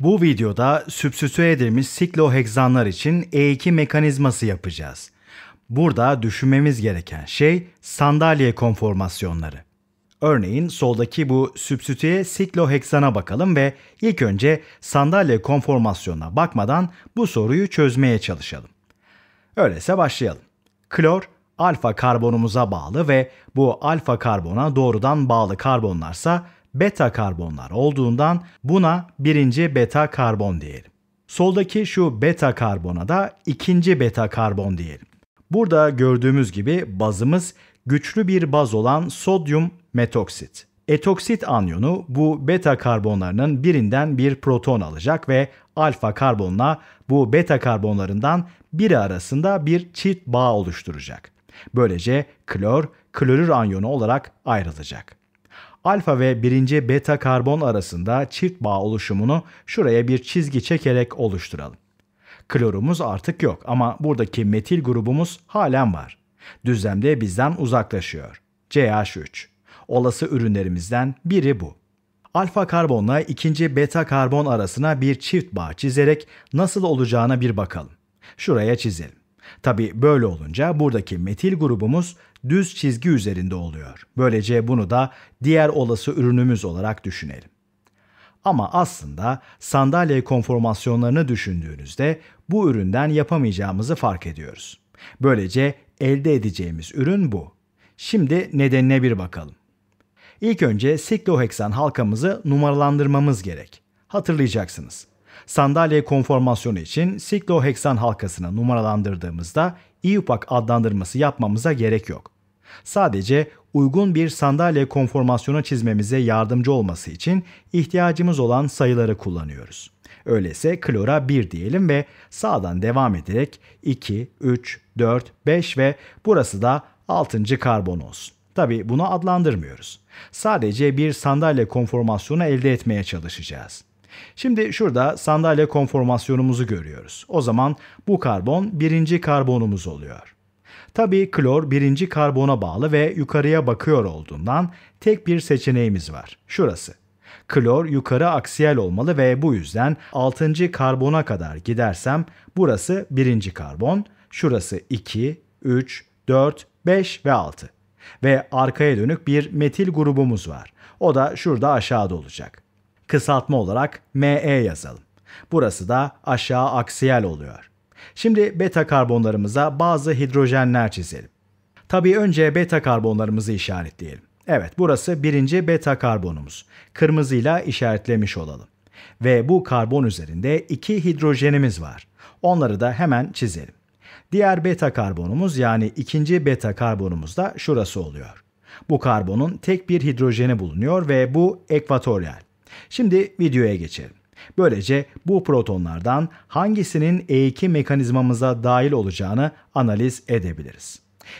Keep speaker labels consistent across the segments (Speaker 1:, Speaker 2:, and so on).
Speaker 1: Bu videoda sübstitüe edilmiş sikloheksanlar için E2 mekanizması yapacağız. Burada düşünmemiz gereken şey sandalye konformasyonları. Örneğin soldaki bu sübstitüye sikloheksana bakalım ve ilk önce sandalye konformasyonuna bakmadan bu soruyu çözmeye çalışalım. Öyleyse başlayalım. Klor alfa karbonumuza bağlı ve bu alfa karbona doğrudan bağlı karbonlarsa beta karbonlar olduğundan buna birinci beta karbon diyelim. Soldaki şu beta karbona da ikinci beta karbon diyelim. Burada gördüğümüz gibi bazımız güçlü bir baz olan sodyum metoksit. Etoksit anyonu bu beta karbonlarının birinden bir proton alacak ve alfa karbonla bu beta karbonlarından biri arasında bir çift bağ oluşturacak. Böylece klor, klorür anyonu olarak ayrılacak alfa ve birinci beta karbon arasında çift bağ oluşumunu şuraya bir çizgi çekerek oluşturalım. Klorumuz artık yok ama buradaki metil grubumuz halen var. Düzlemde bizden uzaklaşıyor. CH3. Olası ürünlerimizden biri bu. Alfa karbonla ikinci beta karbon arasına bir çift bağ çizerek nasıl olacağına bir bakalım. Şuraya çizelim. Tabi böyle olunca buradaki metil grubumuz düz çizgi üzerinde oluyor. Böylece bunu da diğer olası ürünümüz olarak düşünelim. Ama aslında sandalye konformasyonlarını düşündüğünüzde bu üründen yapamayacağımızı fark ediyoruz. Böylece elde edeceğimiz ürün bu. Şimdi nedenine bir bakalım. İlk önce sikloheksan halkamızı numaralandırmamız gerek. Hatırlayacaksınız. Sandalye konformasyonu için sikloheksan halkasını numaralandırdığımızda IUPAC adlandırması yapmamıza gerek yok. Sadece uygun bir sandalye konformasyonu çizmemize yardımcı olması için ihtiyacımız olan sayıları kullanıyoruz. Öyleyse klora 1 diyelim ve sağdan devam ederek 2, 3, 4, 5 ve burası da 6. karbon olsun. Tabi bunu adlandırmıyoruz. Sadece bir sandalye konformasyonu elde etmeye çalışacağız. Şimdi şurada sandalye konformasyonumuzu görüyoruz. O zaman bu karbon birinci karbonumuz oluyor. Tabii klor birinci karbona bağlı ve yukarıya bakıyor olduğundan tek bir seçeneğimiz var. Şurası. Klor yukarı aksiyel olmalı ve bu yüzden 6. karbona kadar gidersem burası 1. karbon, şurası 2, 3, 4, 5 ve 6. Ve arkaya dönük bir metil grubumuz var. O da şurada aşağıda olacak kısaltma olarak ME yazalım. Burası da aşağı aksiyel oluyor. Şimdi beta karbonlarımıza bazı hidrojenler çizelim. Tabii önce beta karbonlarımızı işaretleyelim. Evet burası birinci beta karbonumuz. Kırmızıyla işaretlemiş olalım. Ve bu karbon üzerinde iki hidrojenimiz var. Onları da hemen çizelim. Diğer beta karbonumuz yani ikinci beta karbonumuz da şurası oluyor. Bu karbonun tek bir hidrojeni bulunuyor ve bu ekvatoryal. Şimdi videoya geçelim. Böylece bu protonlardan hangisinin E2 mekanizmamıza dahil olacağını analiz edebiliriz.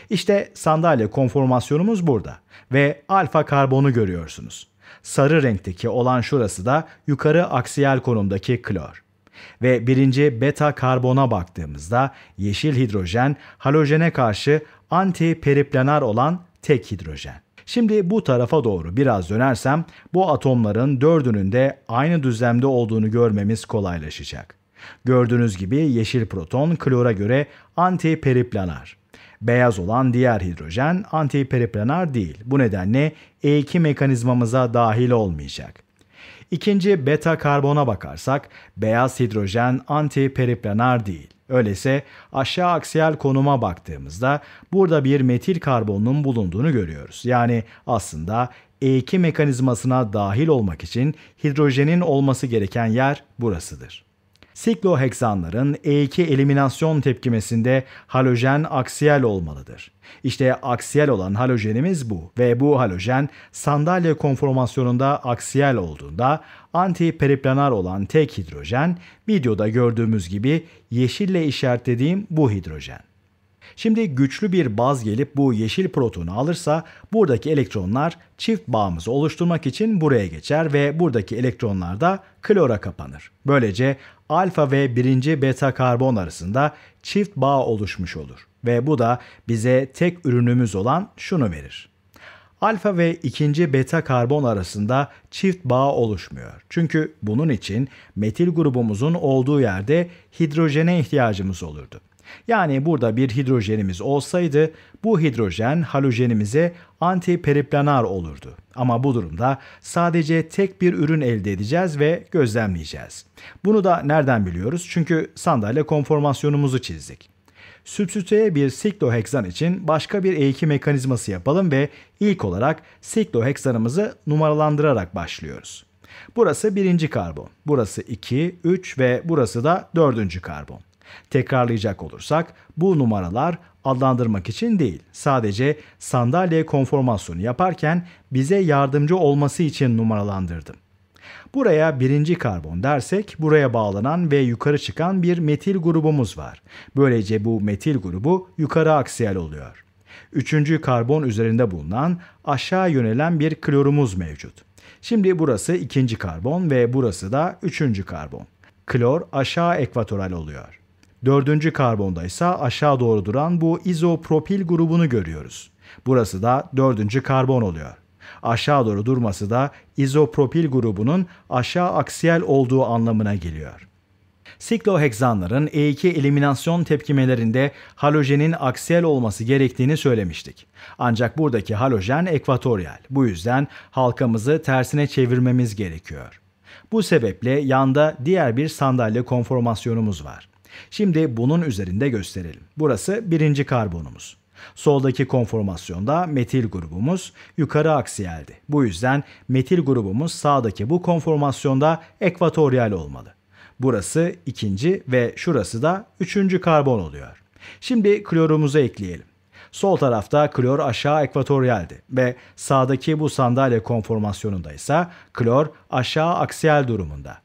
Speaker 1: İşte sandalye konformasyonumuz burada ve alfa karbonu görüyorsunuz. Sarı renkteki olan şurası da yukarı aksiyel konumdaki klor. Ve birinci beta karbona baktığımızda yeşil hidrojen halojene karşı anti periplanar olan tek hidrojen. Şimdi bu tarafa doğru biraz dönersem bu atomların dördünün de aynı düzlemde olduğunu görmemiz kolaylaşacak. Gördüğünüz gibi yeşil proton klora göre antiperiplanar. Beyaz olan diğer hidrojen antiperiplanar değil. Bu nedenle E2 mekanizmamıza dahil olmayacak. İkinci beta karbona bakarsak beyaz hidrojen antiperiplanar değil. Öyleyse aşağı aksiyel konuma baktığımızda burada bir metil karbonun bulunduğunu görüyoruz. Yani aslında E2 mekanizmasına dahil olmak için hidrojenin olması gereken yer burasıdır. Sikloheksanların E2 eliminasyon tepkimesinde halojen aksiyel olmalıdır. İşte aksiyel olan halojenimiz bu ve bu halojen sandalye konformasyonunda aksiyel olduğunda antiperiplanar olan tek hidrojen videoda gördüğümüz gibi yeşille işaretlediğim bu hidrojen. Şimdi güçlü bir baz gelip bu yeşil protonu alırsa buradaki elektronlar çift bağımızı oluşturmak için buraya geçer ve buradaki elektronlar da klora kapanır. Böylece alfa ve birinci beta karbon arasında çift bağ oluşmuş olur ve bu da bize tek ürünümüz olan şunu verir. Alfa ve ikinci beta karbon arasında çift bağ oluşmuyor. Çünkü bunun için metil grubumuzun olduğu yerde hidrojene ihtiyacımız olurdu. Yani burada bir hidrojenimiz olsaydı bu hidrojen halojenimize antiperiplanar olurdu. Ama bu durumda sadece tek bir ürün elde edeceğiz ve gözlemleyeceğiz. Bunu da nereden biliyoruz? Çünkü sandalye konformasyonumuzu çizdik. Substitüye bir sikloheksan için başka bir eğiki mekanizması yapalım ve ilk olarak sikloheksanımızı numaralandırarak başlıyoruz. Burası birinci karbon, burası 2, 3 ve burası da dördüncü karbon. Tekrarlayacak olursak bu numaralar adlandırmak için değil, sadece sandalye konformasyonu yaparken bize yardımcı olması için numaralandırdım. Buraya birinci karbon dersek buraya bağlanan ve yukarı çıkan bir metil grubumuz var. Böylece bu metil grubu yukarı aksiyel oluyor. Üçüncü karbon üzerinde bulunan aşağı yönelen bir klorumuz mevcut. Şimdi burası ikinci karbon ve burası da üçüncü karbon. Klor aşağı ekvatoral oluyor. Dördüncü karbonda ise aşağı doğru duran bu izopropil grubunu görüyoruz. Burası da dördüncü karbon oluyor. Aşağı doğru durması da izopropil grubunun aşağı aksiyel olduğu anlamına geliyor. Sikloheksanların E2 eliminasyon tepkimelerinde halojenin aksiyel olması gerektiğini söylemiştik. Ancak buradaki halojen ekvatoryal. Bu yüzden halkamızı tersine çevirmemiz gerekiyor. Bu sebeple yanda diğer bir sandalye konformasyonumuz var. Şimdi bunun üzerinde gösterelim. Burası birinci karbonumuz. Soldaki konformasyonda metil grubumuz yukarı aksiyeldi. Bu yüzden metil grubumuz sağdaki bu konformasyonda ekvatoryal olmalı. Burası ikinci ve şurası da üçüncü karbon oluyor. Şimdi klorumuzu ekleyelim. Sol tarafta klor aşağı ekvatoryaldi ve sağdaki bu sandalye konformasyonunda ise klor aşağı aksiyel durumunda.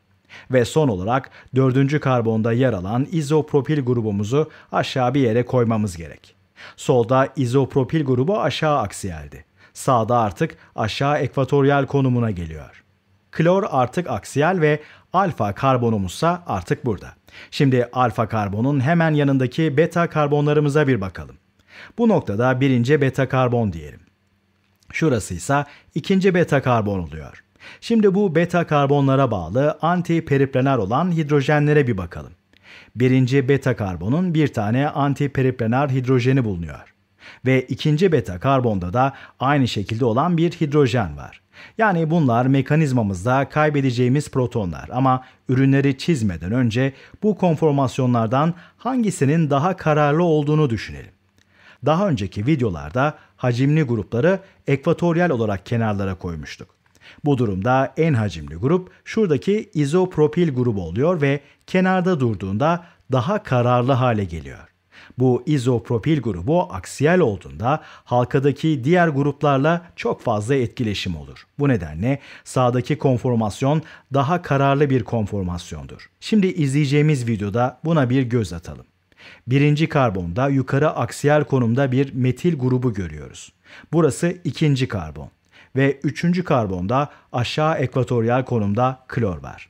Speaker 1: Ve son olarak dördüncü karbonda yer alan izopropil grubumuzu aşağı bir yere koymamız gerek. Solda izopropil grubu aşağı aksiyeldi. Sağda artık aşağı ekvatoryal konumuna geliyor. Klor artık aksiyel ve alfa karbonumuzsa artık burada. Şimdi alfa karbonun hemen yanındaki beta karbonlarımıza bir bakalım. Bu noktada birinci beta karbon diyelim. Şurası ise ikinci beta karbon oluyor. Şimdi bu beta karbonlara bağlı anti periplenar olan hidrojenlere bir bakalım. Birinci beta karbonun bir tane anti periplenar hidrojeni bulunuyor. Ve ikinci beta karbonda da aynı şekilde olan bir hidrojen var. Yani bunlar mekanizmamızda kaybedeceğimiz protonlar ama ürünleri çizmeden önce bu konformasyonlardan hangisinin daha kararlı olduğunu düşünelim. Daha önceki videolarda hacimli grupları ekvatoryal olarak kenarlara koymuştuk. Bu durumda en hacimli grup şuradaki izopropil grubu oluyor ve kenarda durduğunda daha kararlı hale geliyor. Bu izopropil grubu aksiyel olduğunda halkadaki diğer gruplarla çok fazla etkileşim olur. Bu nedenle sağdaki konformasyon daha kararlı bir konformasyondur. Şimdi izleyeceğimiz videoda buna bir göz atalım. Birinci karbonda yukarı aksiyel konumda bir metil grubu görüyoruz. Burası ikinci karbon ve üçüncü karbonda aşağı ekvatoryal konumda klor var.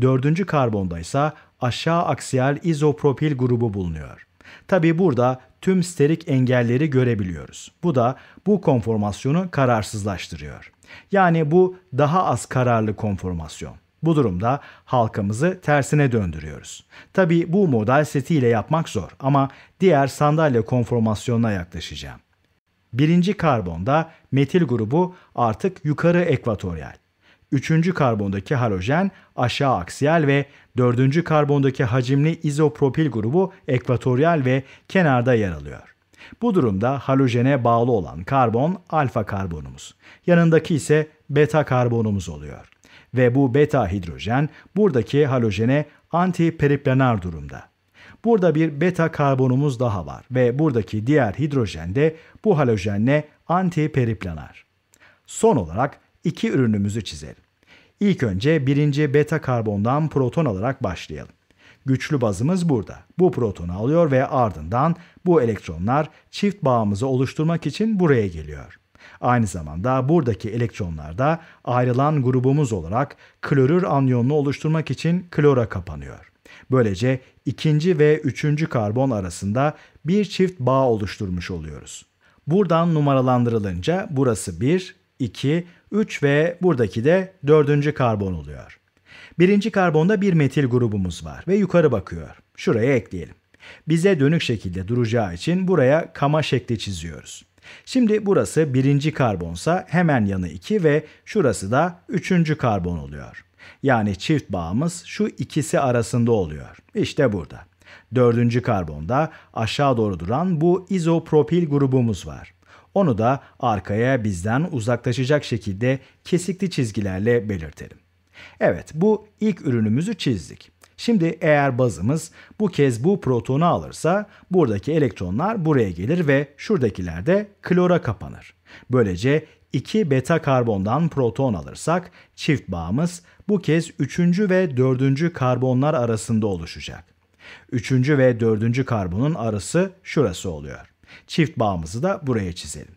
Speaker 1: Dördüncü karbonda ise aşağı aksiyal izopropil grubu bulunuyor. Tabi burada tüm sterik engelleri görebiliyoruz. Bu da bu konformasyonu kararsızlaştırıyor. Yani bu daha az kararlı konformasyon. Bu durumda halkamızı tersine döndürüyoruz. Tabi bu model setiyle yapmak zor ama diğer sandalye konformasyonuna yaklaşacağım. Birinci karbonda metil grubu artık yukarı ekvatoryal. Üçüncü karbondaki halojen aşağı aksiyel ve dördüncü karbondaki hacimli izopropil grubu ekvatoryal ve kenarda yer alıyor. Bu durumda halojene bağlı olan karbon alfa karbonumuz. Yanındaki ise beta karbonumuz oluyor. Ve bu beta hidrojen buradaki halojene antiperiplanar durumda. Burada bir beta karbonumuz daha var ve buradaki diğer hidrojen de bu halojenle antiperiplanar. Son olarak iki ürünümüzü çizelim. İlk önce birinci beta karbondan proton alarak başlayalım. Güçlü bazımız burada. Bu protonu alıyor ve ardından bu elektronlar çift bağımızı oluşturmak için buraya geliyor. Aynı zamanda buradaki elektronlar da ayrılan grubumuz olarak klorür anyonunu oluşturmak için klora kapanıyor. Böylece ikinci ve üçüncü karbon arasında bir çift bağ oluşturmuş oluyoruz. Buradan numaralandırılınca burası 1, 2, 3 ve buradaki de dördüncü karbon oluyor. Birinci karbonda bir metil grubumuz var ve yukarı bakıyor. Şuraya ekleyelim. Bize dönük şekilde duracağı için buraya kama şekli çiziyoruz. Şimdi burası birinci karbonsa hemen yanı 2 ve şurası da üçüncü karbon oluyor. Yani çift bağımız şu ikisi arasında oluyor. İşte burada. Dördüncü karbonda aşağı doğru duran bu izopropil grubumuz var. Onu da arkaya bizden uzaklaşacak şekilde kesikli çizgilerle belirtelim. Evet bu ilk ürünümüzü çizdik. Şimdi eğer bazımız bu kez bu protonu alırsa buradaki elektronlar buraya gelir ve şuradakiler de klora kapanır. Böylece 2 beta karbondan proton alırsak çift bağımız bu kez 3. ve 4. karbonlar arasında oluşacak. 3. ve 4. karbonun arası şurası oluyor. Çift bağımızı da buraya çizelim.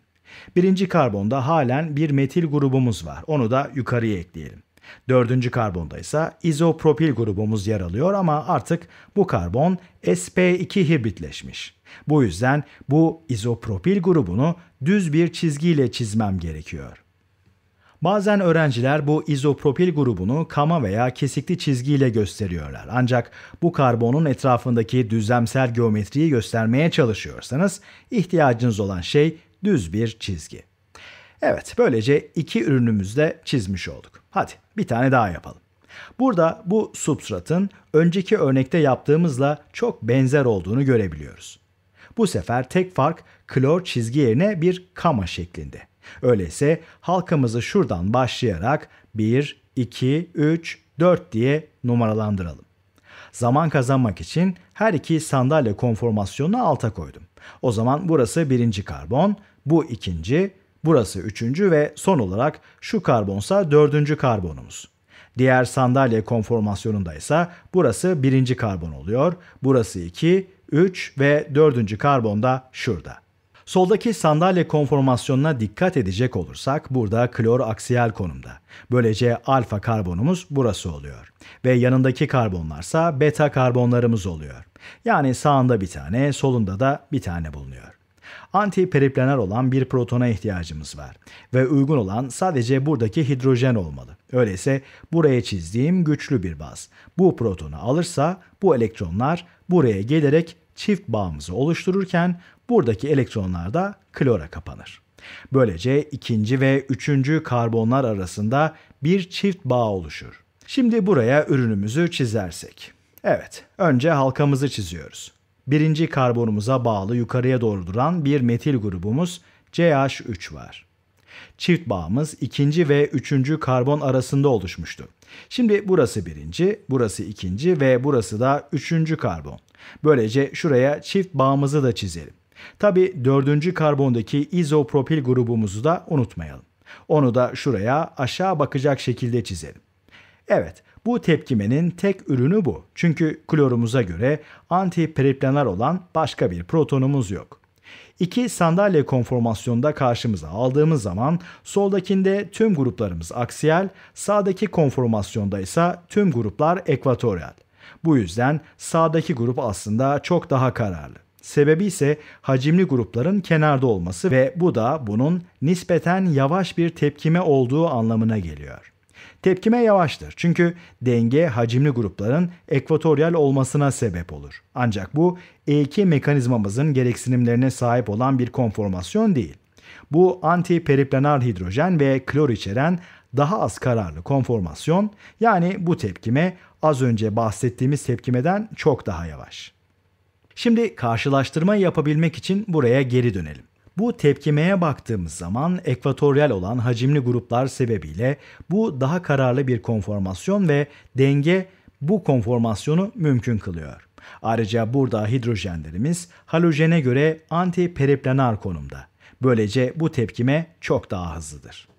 Speaker 1: Birinci karbonda halen bir metil grubumuz var. Onu da yukarıya ekleyelim. Dördüncü karbonda ise izopropil grubumuz yer alıyor ama artık bu karbon sp2 hibritleşmiş. Bu yüzden bu izopropil grubunu düz bir çizgiyle çizmem gerekiyor. Bazen öğrenciler bu izopropil grubunu kama veya kesikli çizgiyle gösteriyorlar. Ancak bu karbonun etrafındaki düzlemsel geometriyi göstermeye çalışıyorsanız ihtiyacınız olan şey düz bir çizgi. Evet, böylece iki ürünümüzde çizmiş olduk. Hadi bir tane daha yapalım. Burada bu substratın önceki örnekte yaptığımızla çok benzer olduğunu görebiliyoruz. Bu sefer tek fark klor çizgi yerine bir kama şeklinde. Öyleyse halkamızı şuradan başlayarak 1, 2, 3, 4 diye numaralandıralım. Zaman kazanmak için her iki sandalye konformasyonunu alta koydum. O zaman burası birinci karbon, bu ikinci, Burası üçüncü ve son olarak şu karbonsa dördüncü karbonumuz. Diğer sandalye konformasyonunda ise burası birinci karbon oluyor. Burası iki, üç ve dördüncü karbon da şurada. Soldaki sandalye konformasyonuna dikkat edecek olursak burada klor aksiyel konumda. Böylece alfa karbonumuz burası oluyor. Ve yanındaki karbonlarsa beta karbonlarımız oluyor. Yani sağında bir tane, solunda da bir tane bulunuyor antiperiplener olan bir protona ihtiyacımız var ve uygun olan sadece buradaki hidrojen olmalı. Öyleyse buraya çizdiğim güçlü bir baz. Bu protonu alırsa bu elektronlar buraya gelerek çift bağımızı oluştururken buradaki elektronlar da klora kapanır. Böylece ikinci ve üçüncü karbonlar arasında bir çift bağ oluşur. Şimdi buraya ürünümüzü çizersek. Evet, önce halkamızı çiziyoruz birinci karbonumuza bağlı yukarıya doğru duran bir metil grubumuz CH3 var. Çift bağımız ikinci ve üçüncü karbon arasında oluşmuştu. Şimdi burası birinci, burası ikinci ve burası da üçüncü karbon. Böylece şuraya çift bağımızı da çizelim. Tabi dördüncü karbondaki izopropil grubumuzu da unutmayalım. Onu da şuraya aşağı bakacak şekilde çizelim. Evet, bu tepkimenin tek ürünü bu. Çünkü klorumuza göre antipriplanar olan başka bir protonumuz yok. İki sandalye konformasyonunda karşımıza aldığımız zaman soldakinde tüm gruplarımız aksiyel, sağdaki konformasyonda ise tüm gruplar ekvatoryal. Bu yüzden sağdaki grup aslında çok daha kararlı. Sebebi ise hacimli grupların kenarda olması ve bu da bunun nispeten yavaş bir tepkime olduğu anlamına geliyor. Tepkime yavaştır çünkü denge hacimli grupların ekvatoryal olmasına sebep olur. Ancak bu E2 mekanizmamızın gereksinimlerine sahip olan bir konformasyon değil. Bu anti-periplanar hidrojen ve klor içeren daha az kararlı konformasyon yani bu tepkime az önce bahsettiğimiz tepkimeden çok daha yavaş. Şimdi karşılaştırma yapabilmek için buraya geri dönelim. Bu tepkimeye baktığımız zaman ekvatoryal olan hacimli gruplar sebebiyle bu daha kararlı bir konformasyon ve denge bu konformasyonu mümkün kılıyor. Ayrıca burada hidrojenlerimiz halojene göre anti periplanar konumda. Böylece bu tepkime çok daha hızlıdır.